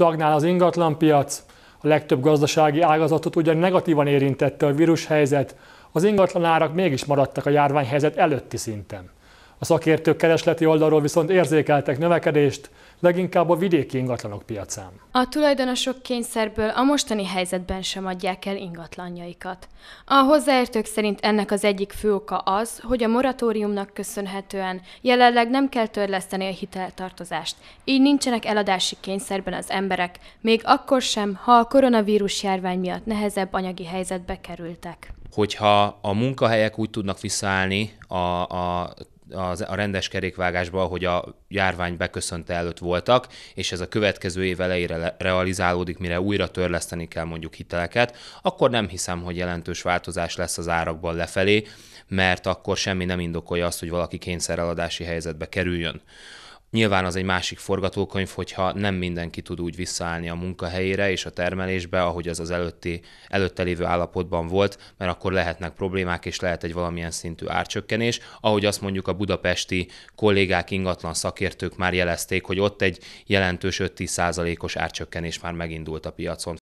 Stagnál az ingatlanpiac, a legtöbb gazdasági ágazatot ugyan negatívan érintette a vírushelyzet, az ingatlanárak mégis maradtak a járványhelyzet előtti szinten. A szakértők keresleti oldalról viszont érzékeltek növekedést, leginkább a vidéki ingatlanok piacán. A tulajdonosok kényszerből a mostani helyzetben sem adják el ingatlanjaikat. A hozzáértők szerint ennek az egyik fő oka az, hogy a moratóriumnak köszönhetően jelenleg nem kell törleszteni a hiteltartozást, így nincsenek eladási kényszerben az emberek, még akkor sem, ha a koronavírus járvány miatt nehezebb anyagi helyzetbe kerültek hogyha a munkahelyek úgy tudnak visszaállni a, a az, a rendes kerékvágásba, ahogy a járvány beköszönte előtt voltak, és ez a következő év elejére realizálódik, mire újra törleszteni kell mondjuk hiteleket, akkor nem hiszem, hogy jelentős változás lesz az árakban lefelé, mert akkor semmi nem indokolja azt, hogy valaki kényszereladási helyzetbe kerüljön. Nyilván az egy másik forgatókönyv, hogyha nem mindenki tud úgy visszaállni a munkahelyére és a termelésbe, ahogy az az előtti, előtte lévő állapotban volt, mert akkor lehetnek problémák, és lehet egy valamilyen szintű árcsökkenés. Ahogy azt mondjuk a budapesti kollégák, ingatlan szakértők már jelezték, hogy ott egy jelentős 5-10 százalékos árcsökkenés már megindult a piacon.